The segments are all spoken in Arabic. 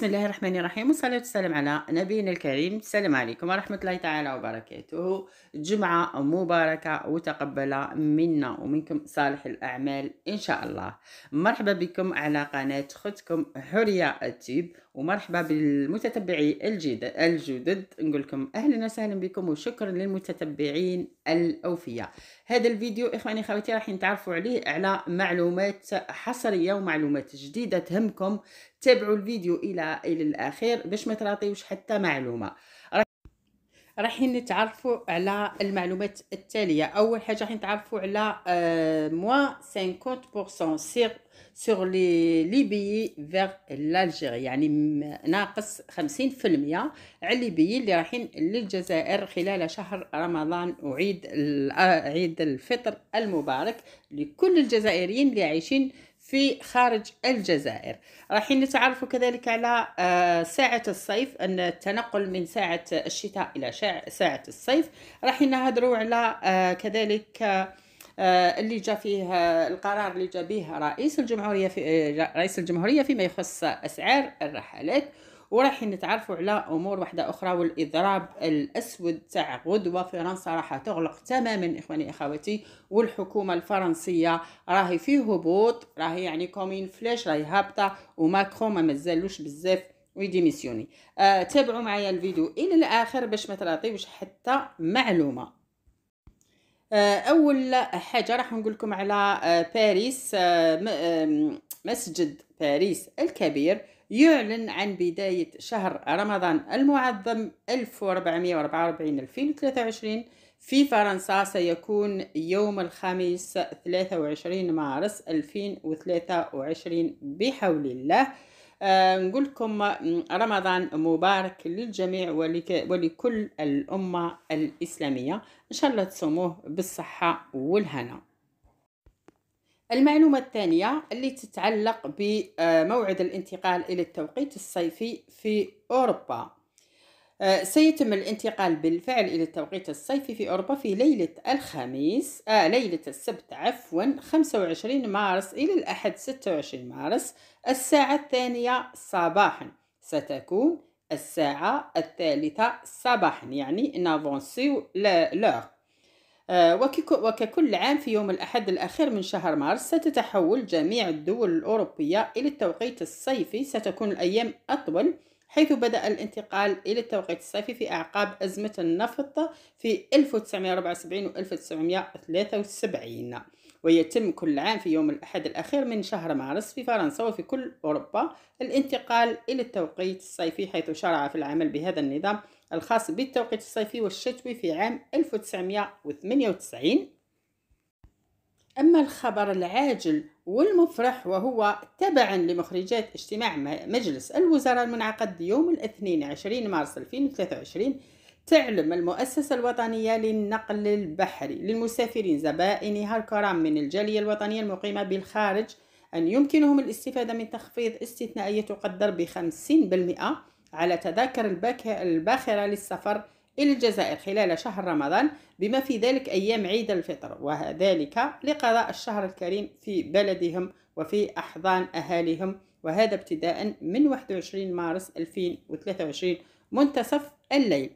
بسم الله الرحمن الرحيم والصلاة والسلام على نبينا الكريم السلام عليكم ورحمة الله تعالى وبركاته جمعة مباركة وتقبل منا ومنكم صالح الأعمال إن شاء الله مرحبا بكم على قناة خدكم حرية التيب ومرحبا بالمتتبعي الجد الجدد نقول لكم اهلا وسهلا بكم وشكرا للمتتبعين الاوفياء هذا الفيديو اخواني خواتي راح نتعرفوا عليه على معلومات حصريه ومعلومات جديده تهمكم تابعوا الفيديو الى الى الاخير باش ما تراطيوش حتى معلومه رايحين نتعرفوا على المعلومات التاليه اول حاجه راح نتعرفوا على موا 50% سير سور لي لي فيغ لالجيري يعني ناقص 50% على لي اللي رايحين للجزائر خلال شهر رمضان وعيد آه، عيد الفطر المبارك لكل الجزائريين اللي عايشين في خارج الجزائر راح نتعرف كذلك على آه، ساعة الصيف أن التنقل من ساعة الشتاء إلى ساعة الصيف راح نهضروا على آه، كذلك آه، اللي جا فيه القرار اللي جا به رئيس الجمهورية في رئيس الجمهورية فيما يخص أسعار الرحلات وراح نتعرفوا على امور واحده اخرى والاضراب الاسود تاع غدوه فرنسا راح تغلق تماما اخواني اخواتي والحكومه الفرنسيه راهي في هبوط راهي يعني كومين فلاش راهي هابطه وماكرون ما مازالوش بزاف ويديميسيوني آه تابعوا معايا الفيديو الى الاخر باش ما تلاطيوش حتى معلومه آه، اول حاجه راح نقول لكم على آه، باريس آه، مسجد باريس الكبير يعلن عن بداية شهر رمضان المعظم 1444-2023 في فرنسا سيكون يوم الخميس 23 مارس 2023 بحول الله أه نقول لكم رمضان مبارك للجميع ولك ولكل الأمة الإسلامية إن شاء الله تصوموه بالصحة والهنا المعلومة الثانية اللي تتعلق بموعد الانتقال إلى التوقيت الصيفي في أوروبا آه، سيتم الانتقال بالفعل إلى التوقيت الصيفي في أوروبا في ليلة الخميس آه ليلة السبت عفوا 25 مارس إلى الأحد 26 مارس الساعة الثانية صباحا ستكون الساعة الثالثة صباحا يعني نافونسيو لور آه، وككل عام في يوم الأحد الأخير من شهر مارس ستتحول جميع الدول الأوروبية إلى التوقيت الصيفي ستكون الأيام أطول حيث بدأ الانتقال إلى التوقيت الصيفي في أعقاب أزمة النفط في 1974 و 1973 ويتم كل عام في يوم الأحد الأخير من شهر مارس في فرنسا وفي كل أوروبا الانتقال إلى التوقيت الصيفي حيث شرع في العمل بهذا النظام الخاص بالتوقيت الصيفي والشتوي في عام 1998 أما الخبر العاجل والمفرح وهو تبعا لمخرجات اجتماع مجلس الوزراء المنعقد يوم الاثنين 20 مارس 2023 تعلم المؤسسة الوطنية للنقل البحري للمسافرين زبائنها الكرام من الجالية الوطنية المقيمة بالخارج أن يمكنهم الاستفادة من تخفيض استثنائية تقدر ب 50% على تذاكر الباخرة للسفر إلى الجزائر خلال شهر رمضان بما في ذلك أيام عيد الفطر وذلك لقضاء الشهر الكريم في بلدهم وفي أحضان أهاليهم وهذا ابتداء من 21 مارس 2023 منتصف الليل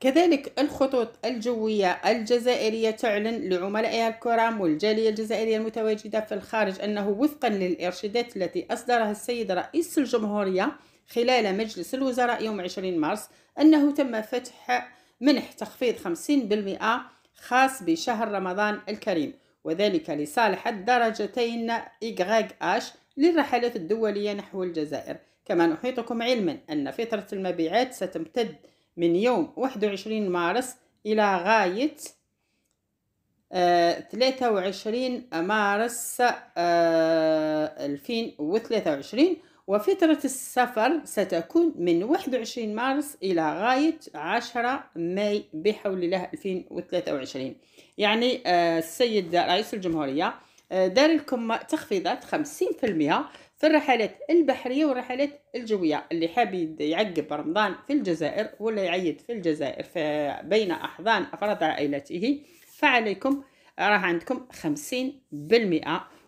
كذلك الخطوط الجوية الجزائرية تعلن لعملائها الكرام والجالية الجزائرية المتواجدة في الخارج أنه وفقا للإرشادات التي أصدرها السيد رئيس الجمهورية خلال مجلس الوزراء يوم 20 مارس أنه تم فتح منح تخفيض 50% خاص بشهر رمضان الكريم وذلك لصالح الدرجتين إغراق آش للرحلات الدولية نحو الجزائر كما نحيطكم علما أن فترة المبيعات ستمتد من يوم 21 مارس إلى غاية 23 آه، مارس 2023 آه، وفترة السفر ستكون من 21 مارس إلى غاية 10 ماي بحول الله 2023 يعني آه، السيد رئيس الجمهورية آه، دار لكم تخفيضات 50% في الرحلات البحرية والرحلات الجوية اللي حاب يعقب رمضان في الجزائر ولا يعيد في الجزائر في بين أحضان أفراد عائلته فعليكم راه عندكم 50%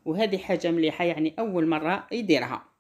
وهذه حاجة مليحة يعني أول مرة يديرها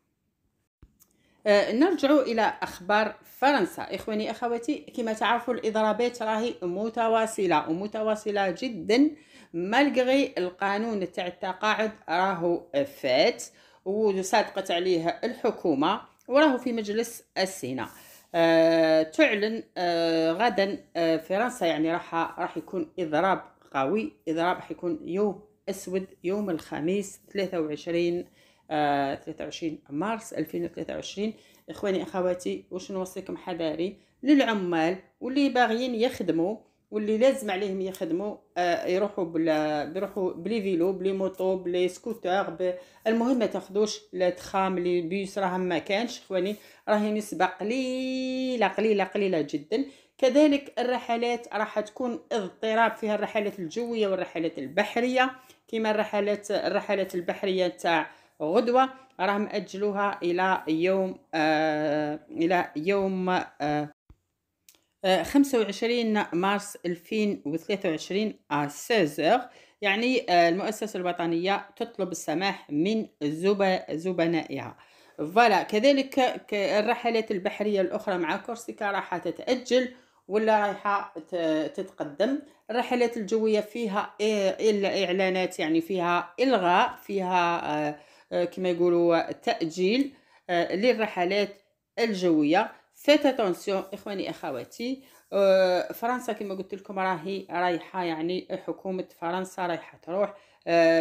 آه، نرجع الى اخبار فرنسا اخواني اخواتي كما تعرفوا الاضرابات راهي متواصله ومتواصله جدا مالغري القانون تاع التقاعد راهو فات وصادقت عليه الحكومه وراهو في مجلس السيناء أه تعلن أه غدا أه فرنسا يعني راح راح يكون اضراب قوي اضراب راح يكون يوم اسود يوم الخميس 23 23 آه، مارس 2023 اخواني اخواتي واش نوصيكم حذاري للعمال واللي باغيين يخدموا واللي لازم عليهم يخدموا آه يروحوا بلا يروحوا بلي فيلو بلي موطو بلي سكوتر ب... المهم ما تاخذوش لا تخام لي بيس راهم ما كانش اخواني راهي نسبه قليله قليله قليله جدا كذلك الرحلات راح تكون اضطراب فيها الرحلات الجويه والرحلات البحريه كما الرحلات الرحلات البحريه تاع غدوة راه مأجلوها إلى يوم آه إلى يوم آه 25 آه، مارس 2023 ا 16 يعني آه، المؤسسة الوطنية تطلب السماح من زبنائها فوالا كذلك الرحلات البحرية الأخرى مع كورسيكا راح تتأجل ولا رايحة تتقدم الرحلات الجوية فيها إعلانات يعني فيها إلغاء فيها آه آه، كما يقولوا تاجيل آه، للرحلات الجويه فات اتونسيون اخواني اخواتي آه، فرنسا كما قلت لكم راهي رايحه يعني حكومه فرنسا رايحه تروح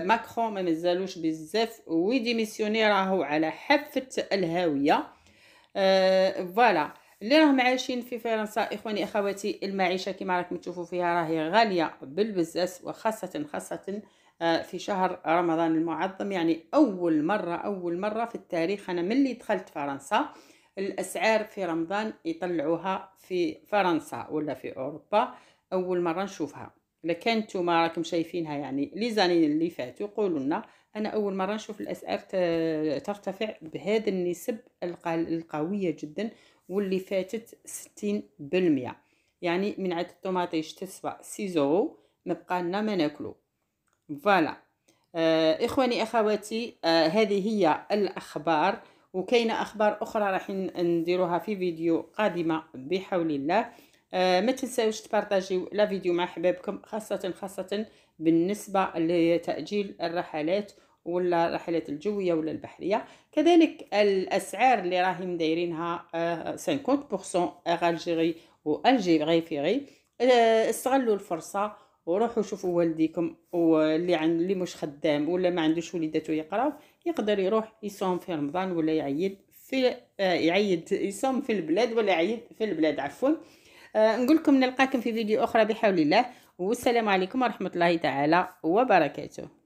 ماكرون ما مازالوش بزاف ويديميسيوني راهو على حافه الهاويه فوالا اللي راهم عايشين في فرنسا اخواني اخواتي المعيشه كما راكم تشوفوا فيها راهي غاليه بالبزاف وخاصه خاصه آه، في شهر رمضان المعظم يعني أول مرة أول مرة في التاريخ أنا ملي دخلت فرنسا الأسعار في رمضان يطلعوها في فرنسا ولا في أوروبا أول مرة نشوفها لكان ما راكم شايفينها يعني لي زانين اللي فاتوا قولوا لنا انا اول مره نشوف الاسعار ترتفع بهذا النسب القويه جدا واللي فاتت 60% يعني من عاد الطوماطيش تسوى 6 ما بقى لنا ما ناكلو فوالا آه اخواني اخواتي آه هذه هي الاخبار وكاين اخبار اخرى راح نديروها في فيديو قادمه بحول الله آه ما تنساوش تبارطاجيو لا فيديو مع حبابكم خاصه خاصه بالنسبه لتاجيل الرحلات ولا الرحلات الجويه ولا البحريه كذلك الاسعار اللي راهم دايرينها 50% اغالجيري والجيري فيغي استغلوا الفرصه وروحوا شوفوا والديكم واللي عند اللي مش خدام ولا ما عندوش وليداتو يقراو يقدر يروح يصوم في رمضان ولا يعيد في آه يعيد يصوم في البلاد ولا يعيد في البلاد عفوا آه نقول لكم نلقاكم في فيديو اخرى بحول الله والسلام عليكم ورحمه الله تعالى وبركاته